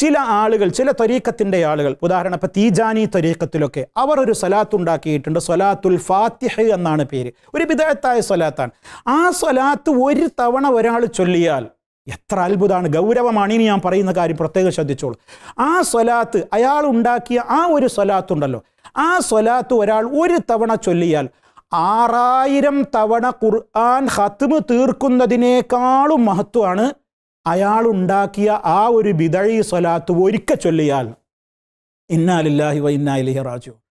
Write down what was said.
ചില ആളുകൾ ചില ത്വരീക്കത്തിൻ്റെ ആളുകൾ ഉദാഹരണം ഇപ്പം തീജാനി ത്വരീക്കത്തിലൊക്കെ അവർ ഒരു സ്വലാത്ത് ഉണ്ടാക്കിയിട്ടുണ്ട് സ്വലാത്തുൽ ഫാത്തിഹ് എന്നാണ് പേര് ഒരു വിദഗ്ധത്തായ സ്വലാത്താണ് ആ സ്വലാത്ത് ഒരു തവണ ഒരാൾ ചൊല്ലിയാൽ എത്ര അത്ഭുതമാണ് ഗൗരവമാണ് ഇനി ഞാൻ പറയുന്ന കാര്യം പ്രത്യേകം ശ്രദ്ധിച്ചോളൂ ആ സ്വലാത്ത് അയാൾ ഉണ്ടാക്കിയ ആ ഒരു സ്വലാത്ത് ഉണ്ടല്ലോ ആ സ്വലാത്ത് ഒരാൾ ഒരു തവണ ചൊല്ലിയാൽ ആറായിരം തവണ ഖുർആൻ ഹത്തുമ് തീർക്കുന്നതിനേക്കാളും മഹത്വമാണ് അയാളുണ്ടാക്കിയ ആ ഒരു ബിദഴി സ്വലാത്ത് ഒരിക്കൽ ചൊല്ലിയാൽ ഇന്നാലില്ലാഹി വ ഇന്നാലിഹി റാജു